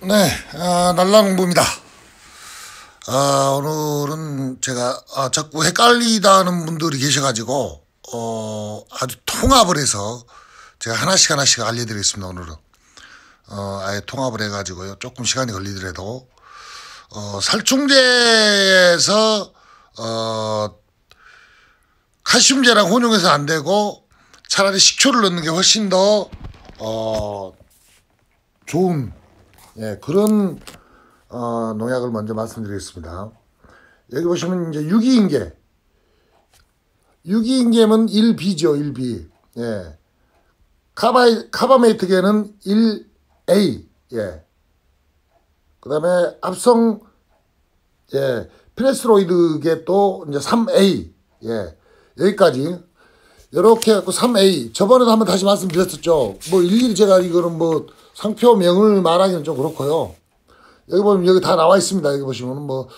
네, 아, 날라공부입니다. 아, 오늘은 제가 아, 자꾸 헷갈리다는 분들이 계셔가지고 어, 아주 통합을 해서 제가 하나씩 하나씩 알려드리겠습니다. 오늘은 어, 아예 통합을 해가지고요. 조금 시간이 걸리더라도 어, 살충제에서 어, 칼슘제랑 혼용해서 안 되고 차라리 식초를 넣는 게 훨씬 더 어, 좋은 예, 그런 어, 농약을 먼저 말씀드리겠습니다. 여기 보시면 이제 유기인계. 유기인계는 1B죠, 1B. 예. 카바 카바메이트계는 1A. 예. 그 다음에 압성 예. 피레스로이드계 또 이제 3A. 예. 여기까지. 이렇게 해갖고 3A. 저번에도 한번 다시 말씀드렸었죠. 뭐 일일이 제가 이거는 뭐 상표명을 말하기는 좀 그렇고요. 여기 보면 여기 다 나와 있습니다. 여기 보시면 뭐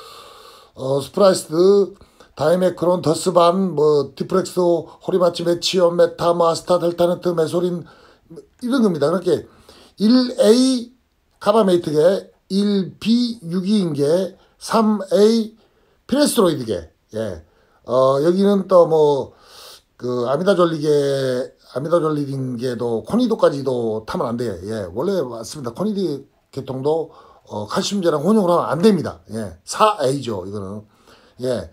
어, 스프라이스드 다이메크론, 더스반, 뭐 디프렉소, 호리마치, 메치온, 메타, 뭐스타 델타네트, 메소린 이런 겁니다. 그렇게 1A 카바메이트계, 1B 유기인계, 3A 피레스트로이드계. 예. 어, 여기는 또 뭐 그 아미다졸리계 아미다졸리딩계도 코니도까지도 타면 안 돼요. 예, 원래 맞습니다. 코니디 계통도 어, 칼슘제랑 혼용을 하면 안 됩니다. 예, 4A죠, 이거는. 예,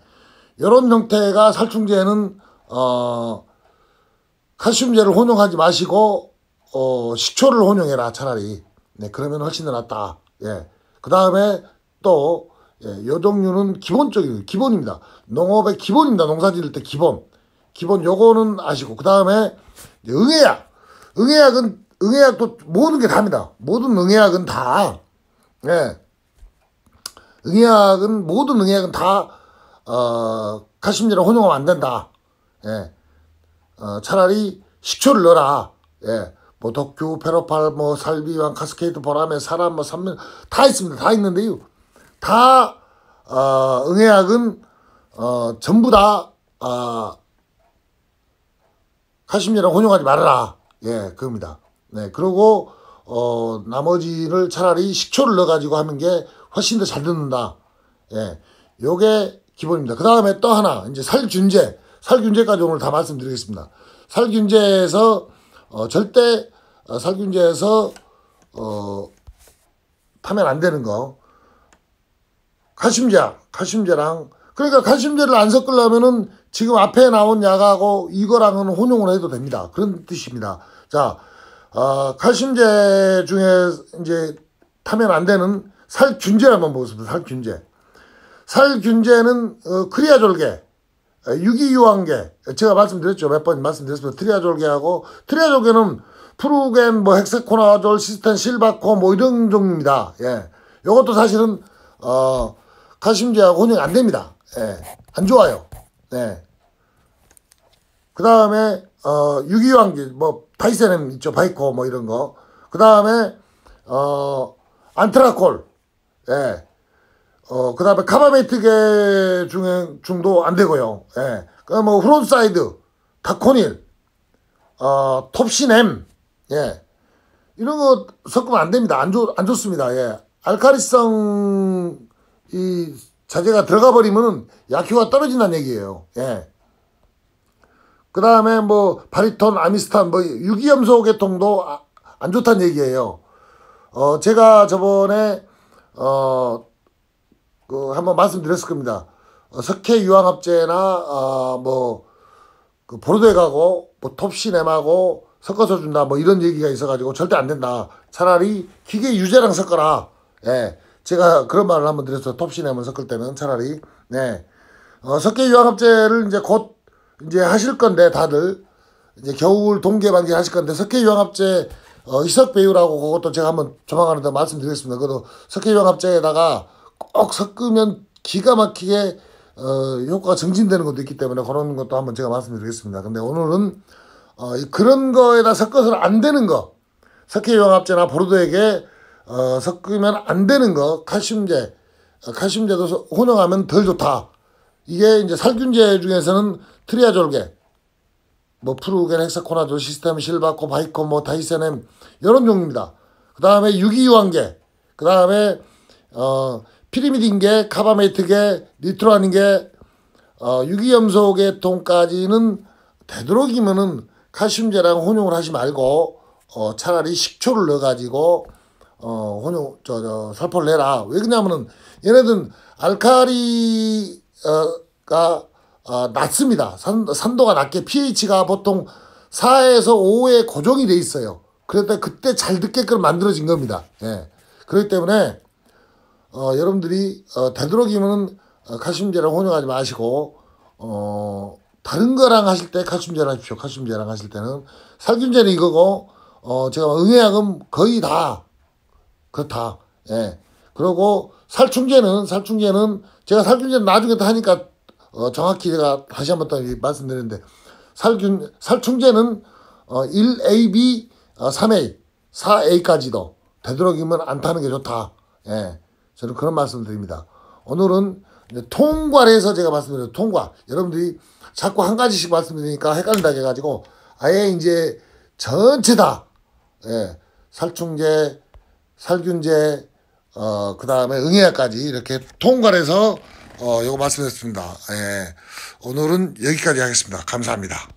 요런 형태가 살충제는 어, 칼슘제를 혼용하지 마시고 어, 식초를 혼용해라 차라리. 네, 그러면 훨씬 더 낫다. 예, 그 다음에 또 예, 요종류는 기본적인 기본입니다. 농업의 기본입니다. 농사 지을 때 기본. 기본 요거는 아시고 그 다음에 응애약 응애약은 응애약도 모든 게 답니다 모든 응애약은 다 예. 응애약은 모든 응애약은 다 어, 카심제를 혼용하면 안 된다 예. 어, 차라리 식초를 넣어라 예. 뭐 덕규, 페로팔, 뭐 살비왕, 카스케이트, 보라매, 사람, 뭐 삼면 다 있습니다 다 있는데요 다 어, 응애약은 어, 전부 다 어, 카시미라 혼용하지 말아라. 예, 그겁니다. 네, 그리고 어 나머지를 차라리 식초를 넣어가지고 하는 게 훨씬 더 잘 듣는다. 예, 요게 기본입니다. 그 다음에 또 하나 이제 살균제, 살균제까지 오늘 다 말씀드리겠습니다. 살균제에서 어 절대 어, 살균제에서 어 타면 안 되는 거. 카슘제, 카슘제랑 그러니까 칼슘제를 안 섞으려면은 지금 앞에 나온 약하고 이거랑은 혼용을 해도 됩니다. 그런 뜻입니다. 자, 어, 칼슘제 중에 이제 타면 안 되는 살균제를 한번 보겠습니다. 살균제. 살균제는 어, 크리아졸계, 어, 유기유황계. 제가 말씀드렸죠. 몇 번 말씀드렸습니다. 트리아졸계하고 트리아졸계는 프루겐, 뭐 헥세코나졸, 시스텐, 실바코 뭐 이런 종류입니다. 예. 요것도 사실은 어, 칼슘제하고 혼용이 안 됩니다. 예, 안 좋아요. 네. 그 다음에, 어, 유기왕기, 뭐, 파이센엠 있죠. 바이코, 뭐, 이런 거. 그 다음에, 어, 안트라콜. 예. 어, 그 다음에 카바메트계 중 중도 안 되고요. 예. 그 다음에 뭐, 후론사이드, 다코닐, 어, 톱시넴. 예. 이런 거 섞으면 안 됩니다. 안 좋, 안 좋습니다. 예. 알카리성, 이, 자재가 들어가 버리면은 약효가 떨어진다는 얘기예요. 예. 그 다음에 뭐 바리톤, 아미스탄, 뭐 유기염소 계통도 아, 안 좋다는 얘기예요. 어, 제가 저번에 어, 그 한번 말씀드렸을 겁니다. 어, 석회 유황합제나 어, 뭐그 보르데가고 뭐 톱시넴하고 그 뭐 섞어서 준다 뭐 이런 얘기가 있어가지고 절대 안 된다. 차라리 기계 유제랑 섞어라. 예. 제가 그런 말을 한번 드려서 톱신하면 섞을 때는 차라리 네 어, 석계 유황합제를 이제 곧 이제 하실 건데 다들 이제 겨울 동계 방지 하실 건데 석계 유황합제 어, 희석 배유라고 그것도 제가 한번 조망하에더 말씀드리겠습니다. 그것도 석회 유황합제에다가 꼭 섞으면 기가 막히게 어, 효과가 증진되는 것도 있기 때문에 그런 것도 한번 제가 말씀드리겠습니다. 근데 오늘은 어, 그런 거에다 섞어서는 안 되는 거 석회 유합제나 보르도에게 어, 섞으면 안 되는 거 칼슘제 어, 칼슘제도 혼용하면 덜 좋다. 이게 이제 살균제 중에서는 트리아졸게 뭐 프루겐, 헥사코나졸, 시스템, 실바코, 바이코, 뭐다이센엠 이런 종류입니다. 그 다음에 유기유황계, 그 다음에 어, 피리미딘계, 카바메이트계, 니트로아닌계, 어, 유기염소계 통까지는 되도록이면은 칼슘제랑 혼용을 하지 말고 어, 차라리 식초를 넣어가지고 어, 혼용, 저, 저, 살포를 내라. 왜 그러냐면은, 얘네들은 알칼리 어, 가, 어, 낮습니다. 산, 산도가 낮게 pH가 보통 4에서 5에 고정이 돼 있어요. 그랬다 그때 잘 듣게끔 만들어진 겁니다. 예. 그렇기 때문에, 어, 여러분들이, 어, 되도록이면은, 어, 칼슘제랑 혼용하지 마시고, 어, 다른 거랑 하실 때 칼슘제랑 하십시오. 칼슘제랑 하실 때는. 살균제는 이거고, 어, 제가 응애약은 거의 다 그렇다. 예. 그리고 살충제는 살충제는 제가 살충제는 나중에 다 하니까 어, 정확히 제가 다시 한번더 말씀드리는데 살균 살충제는 어, 1AB, 3A, 어, 4A까지도 되도록이면 안 타는 게 좋다. 예. 저는 그런 말씀을 드립니다. 오늘은 통과를 해서 제가 말씀드려요. 통과. 여러분들이 자꾸 한 가지씩 말씀드리니까 헷갈린다 해가지고 아예 이제 전체 다 예, 살충제 살균제, 어, 그 다음에 응애약까지 이렇게 통과 해서 어, 요거 말씀드렸습니다. 예. 오늘은 여기까지 하겠습니다. 감사합니다.